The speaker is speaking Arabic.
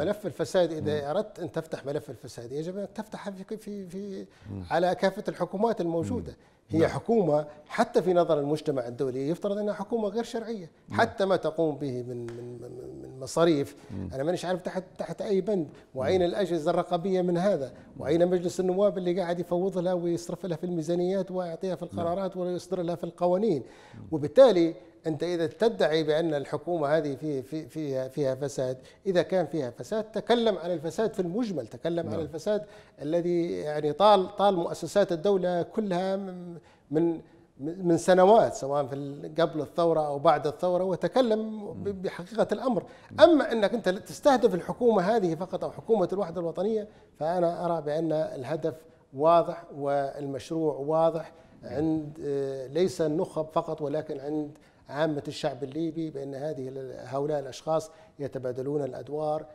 ملف الفساد اذا اردت ان تفتح ملف الفساد يجب ان تفتح في في في على كافه الحكومات الموجوده هي نعم. حكومه حتى في نظر المجتمع الدولي يفترض انها حكومه غير شرعيه نعم. حتى ما تقوم به من من من مصاريف انا مانيش عارف تحت تحت اي بند واين الاجهزه الرقابيه من هذا واين مجلس النواب اللي قاعد يفوض لها ويصرف لها في الميزانيات ويعطيها في نعم. القرارات ويصدر لها في القوانين وبالتالي انت اذا تدعي بان الحكومه هذه في في فيها فيها فساد، اذا كان فيها فساد تكلم عن الفساد في المجمل، تكلم نعم. عن الفساد الذي يعني طال طال مؤسسات الدوله كلها من من سنوات سواء في قبل الثورة أو بعد الثورة وتكلم نعم. بحقيقة الأمر نعم. أما أنك أنت تستهدف الحكومة هذه فقط أو حكومة الوحدة الوطنية فأنا أرى بأن الهدف واضح والمشروع واضح عند آه، ليس النخب فقط ولكن عند عامة الشعب الليبي بأن هذه هؤلاء الأشخاص يتبادلون الأدوار